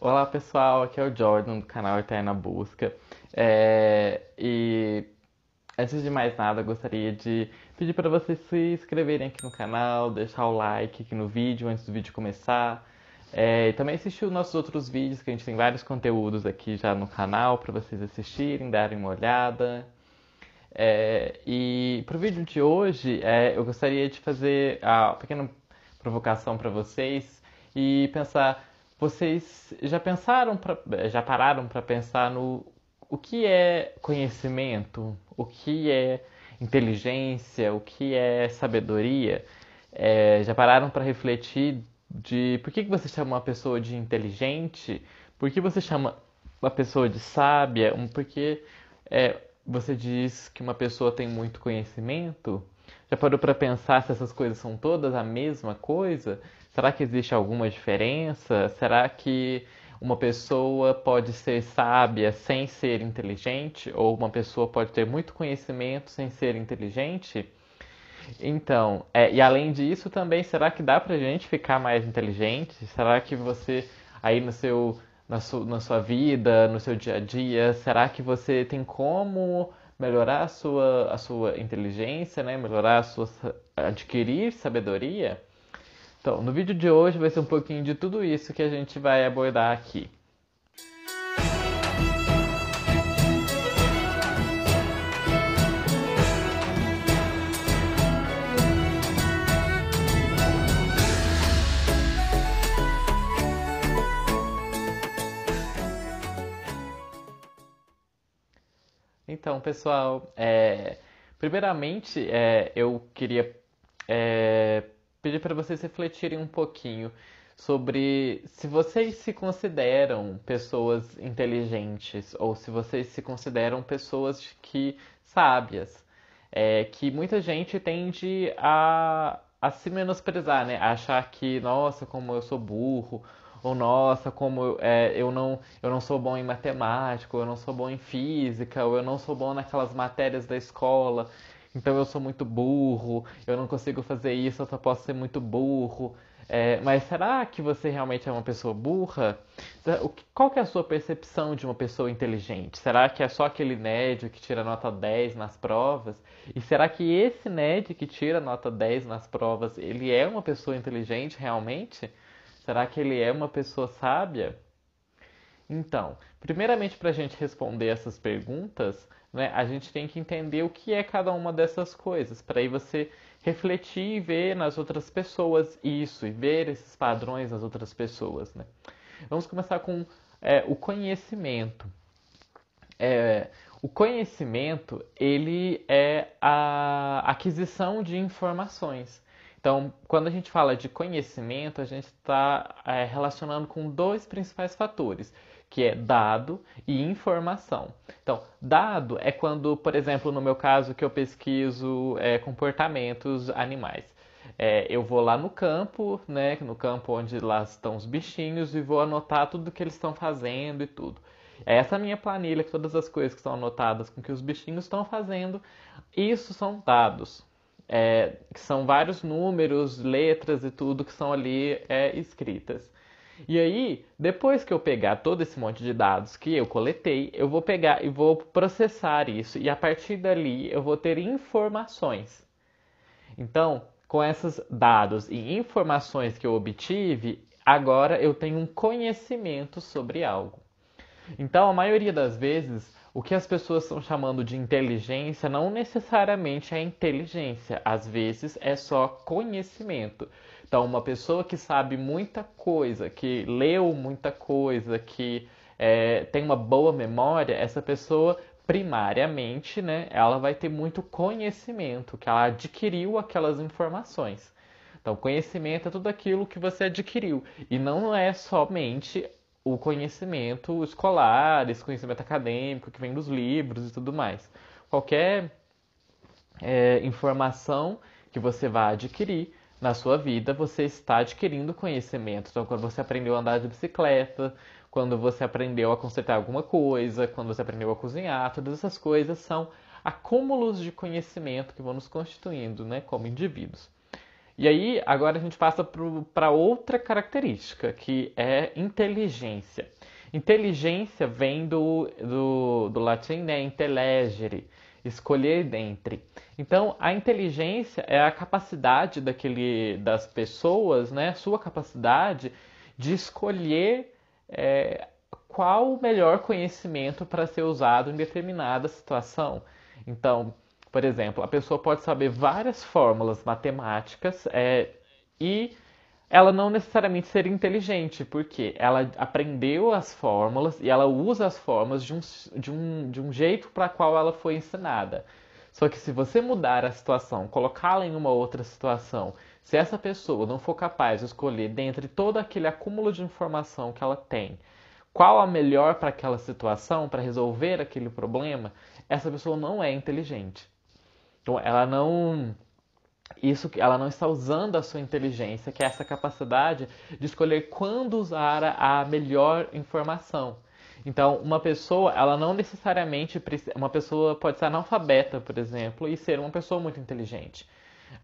Olá pessoal, aqui é o Jordan do canal Eterna Busca. É, e antes de mais nada, gostaria de pedir para vocês se inscreverem aqui no canal, deixar o like aqui no vídeo antes do vídeo começar. É, e também assistir os nossos outros vídeos, que a gente tem vários conteúdos aqui já no canal para vocês assistirem, darem uma olhada. É, e para o vídeo de hoje, é, eu gostaria de fazer a pequena provocação para vocês e pensar vocês já pensaram, pra, eh, já pararam para pensar no o que é conhecimento, o que é inteligência, o que é sabedoria? É, já pararam para refletir de por que, que você chama uma pessoa de inteligente? Por que você chama uma pessoa de sábia? Um, por que é, eh, você diz que uma pessoa tem muito conhecimento? Já parou para pensar se essas coisas são todas a mesma coisa? Será que existe alguma diferença? Será que uma pessoa pode ser sábia sem ser inteligente? Ou uma pessoa pode ter muito conhecimento sem ser inteligente? Então, é, e além disso também, será que dá pra gente ficar mais inteligente? Será que você, aí no seu, na, su, na sua vida, no seu dia a dia, será que você tem como melhorar a sua, a sua inteligência, né? Melhorar a sua, adquirir sabedoria? Então, no vídeo de hoje vai ser um pouquinho de tudo isso que a gente vai abordar aqui. Então, pessoal, é, primeiramente é, eu queria é, pedir para vocês refletirem um pouquinho sobre se vocês se consideram pessoas inteligentes ou se vocês se consideram pessoas que sábias. É, que muita gente tende a, a se menosprezar, né? A achar que, nossa, como eu sou burro, ou nossa, como eu, é, eu, não, eu não sou bom em matemática, ou eu não sou bom em física, ou eu não sou bom naquelas matérias da escola. Então eu sou muito burro, eu não consigo fazer isso, eu só posso ser muito burro. É, mas será que você realmente é uma pessoa burra? Qual que é a sua percepção de uma pessoa inteligente? Será que é só aquele nerd que tira nota 10 nas provas? E será que esse nerd que tira nota 10 nas provas, ele é uma pessoa inteligente realmente? Será que ele é uma pessoa sábia? Então, primeiramente para a gente responder essas perguntas, né? A gente tem que entender o que é cada uma dessas coisas, para aí você refletir e ver nas outras pessoas isso, e ver esses padrões nas outras pessoas. Né? Vamos começar com é, o conhecimento. É, o conhecimento ele é a aquisição de informações. Então, quando a gente fala de conhecimento, a gente está é, relacionando com dois principais fatores, que é dado e informação. Então, dado é quando, por exemplo, no meu caso que eu pesquiso é, comportamentos animais. É, eu vou lá no campo, né, no campo onde lá estão os bichinhos e vou anotar tudo que eles estão fazendo e tudo. É essa minha planilha, todas as coisas que estão anotadas com que os bichinhos estão fazendo, isso são dados. É, que são vários números, letras e tudo que são ali é, escritas. E aí, depois que eu pegar todo esse monte de dados que eu coletei, eu vou pegar e vou processar isso e a partir dali eu vou ter informações. Então, com esses dados e informações que eu obtive, agora eu tenho um conhecimento sobre algo. Então, a maioria das vezes, o que as pessoas estão chamando de inteligência não necessariamente é inteligência, às vezes é só conhecimento. Então, uma pessoa que sabe muita coisa, que leu muita coisa, que é, tem uma boa memória, essa pessoa primariamente, né, ela vai ter muito conhecimento, que ela adquiriu aquelas informações. Então, conhecimento é tudo aquilo que você adquiriu. E não é somente o conhecimento escolar, esse conhecimento acadêmico que vem dos livros e tudo mais. Qualquer é, informação que você vai adquirir, na sua vida, você está adquirindo conhecimento. Então, quando você aprendeu a andar de bicicleta, quando você aprendeu a consertar alguma coisa, quando você aprendeu a cozinhar, todas essas coisas são acúmulos de conhecimento que vão nos constituindo né, como indivíduos. E aí, agora a gente passa para outra característica, que é inteligência. Inteligência vem do, do, do latim, né, intellegere, escolher dentre. Então, a inteligência é a capacidade daquele, das pessoas, né, sua capacidade de escolher é, qual o melhor conhecimento para ser usado em determinada situação. Então, por exemplo, a pessoa pode saber várias fórmulas matemáticas é, e ela não necessariamente ser inteligente, porque ela aprendeu as fórmulas e ela usa as fórmulas de um, de um, de um jeito para qual ela foi ensinada. Só que se você mudar a situação, colocá-la em uma outra situação, se essa pessoa não for capaz de escolher dentre todo aquele acúmulo de informação que ela tem, qual a melhor para aquela situação, para resolver aquele problema, essa pessoa não é inteligente. Então ela não isso ela não está usando a sua inteligência, que é essa capacidade de escolher quando usar a melhor informação. Então, uma pessoa, ela não necessariamente uma pessoa pode ser analfabeta, por exemplo, e ser uma pessoa muito inteligente.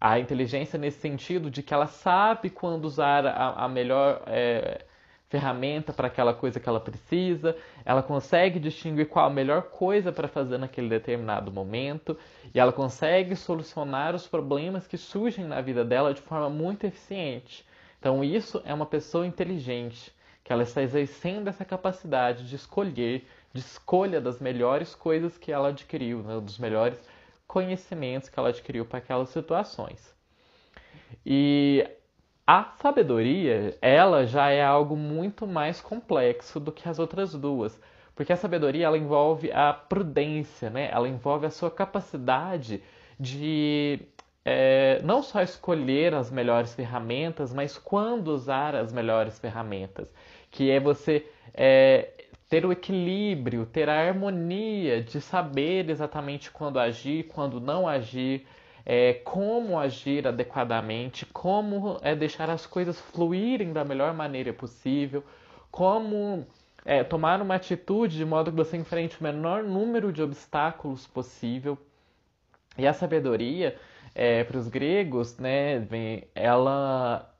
A inteligência nesse sentido de que ela sabe quando usar a, a melhor é, ferramenta para aquela coisa que ela precisa, ela consegue distinguir qual a melhor coisa para fazer naquele determinado momento e ela consegue solucionar os problemas que surgem na vida dela de forma muito eficiente. Então, isso é uma pessoa inteligente, que ela está exercendo essa capacidade de escolher, de escolha das melhores coisas que ela adquiriu, né, dos melhores conhecimentos que ela adquiriu para aquelas situações. E a sabedoria, ela já é algo muito mais complexo do que as outras duas, porque a sabedoria ela envolve a prudência, né? Ela envolve a sua capacidade de é, não só escolher as melhores ferramentas, mas quando usar as melhores ferramentas, que é você é, ter o equilíbrio, ter a harmonia de saber exatamente quando agir, quando não agir, é, como agir adequadamente, como é, deixar as coisas fluírem da melhor maneira possível, como é, tomar uma atitude de modo que você enfrente o menor número de obstáculos possível. E a sabedoria, é, para os gregos, né, ela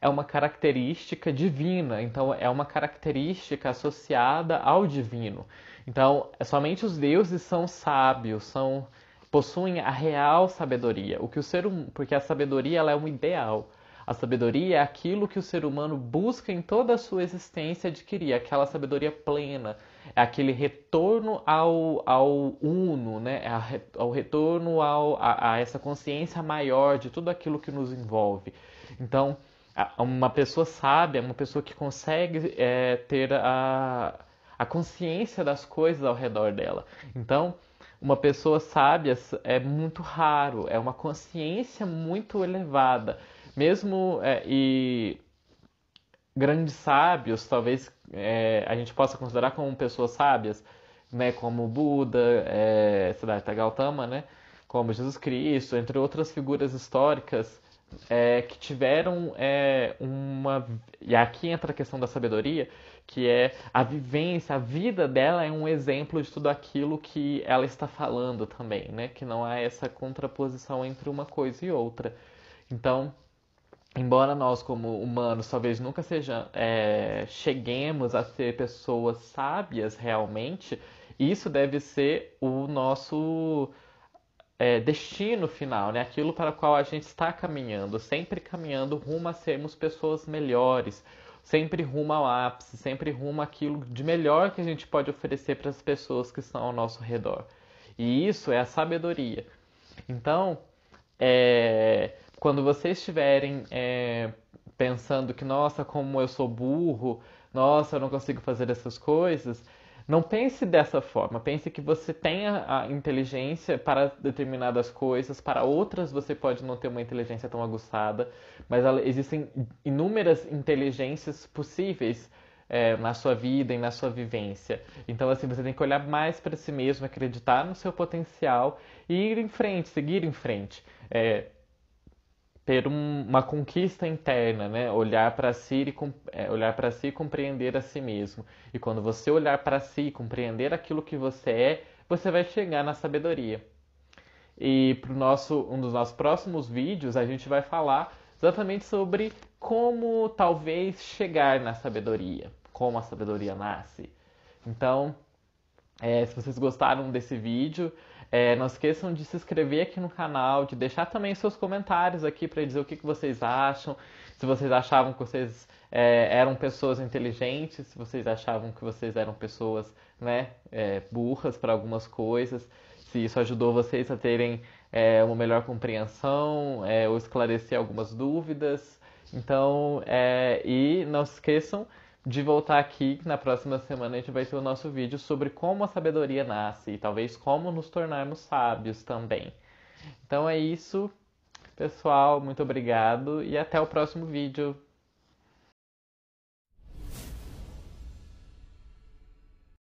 é uma característica divina, então é uma característica associada ao divino. Então, somente os deuses são sábios, são possuem a real sabedoria, o que o ser hum, porque a sabedoria ela é um ideal. A sabedoria é aquilo que o ser humano busca em toda a sua existência adquirir, aquela sabedoria plena, é aquele retorno ao, ao uno, né? É ao retorno ao, a, a essa consciência maior de tudo aquilo que nos envolve. Então, uma pessoa sábia, uma pessoa que consegue é, ter a, a consciência das coisas ao redor dela. Então, uma pessoa sábia é muito raro, é uma consciência muito elevada. Mesmo é, e grandes sábios, talvez é, a gente possa considerar como pessoas sábias, né, como Buda, é, Siddhartha Gautama, né, como Jesus Cristo, entre outras figuras históricas, é, que tiveram é, uma. E aqui entra a questão da sabedoria, que é a vivência, a vida dela é um exemplo de tudo aquilo que ela está falando também, né? Que não há essa contraposição entre uma coisa e outra. Então, embora nós como humanos talvez nunca seja, é, cheguemos a ser pessoas sábias realmente, isso deve ser o nosso é, destino final, né? aquilo para o qual a gente está caminhando, sempre caminhando rumo a sermos pessoas melhores, sempre rumo ao ápice, sempre rumo àquilo de melhor que a gente pode oferecer para as pessoas que estão ao nosso redor. E isso é a sabedoria. Então, é, quando vocês estiverem é, pensando que, nossa, como eu sou burro, nossa, eu não consigo fazer essas coisas, não pense dessa forma. Pense que você tem a inteligência para determinadas coisas, para outras você pode não ter uma inteligência tão aguçada, mas existem inúmeras inteligências possíveis é, na sua vida e na sua vivência. Então, assim, você tem que olhar mais para si mesmo, acreditar no seu potencial e ir em frente, seguir em frente. É, ter um, uma conquista interna, né? Olhar para si e é, olhar para si e compreender a si mesmo. E quando você olhar para si e compreender aquilo que você é, você vai chegar na sabedoria. E para nosso um dos nossos próximos vídeos, a gente vai falar exatamente sobre como talvez chegar na sabedoria, como a sabedoria nasce. Então, é, se vocês gostaram desse vídeo, é, não esqueçam de se inscrever aqui no canal, de deixar também seus comentários aqui para dizer o que, que vocês acham, se vocês achavam que vocês é, eram pessoas inteligentes, se vocês achavam que vocês eram pessoas né, é, burras para algumas coisas, se isso ajudou vocês a terem é, uma melhor compreensão é, ou esclarecer algumas dúvidas. Então, é, e não se esqueçam de voltar aqui, na próxima semana a gente vai ter o nosso vídeo sobre como a sabedoria nasce e talvez como nos tornarmos sábios também. Então é isso, pessoal, muito obrigado e até o próximo vídeo.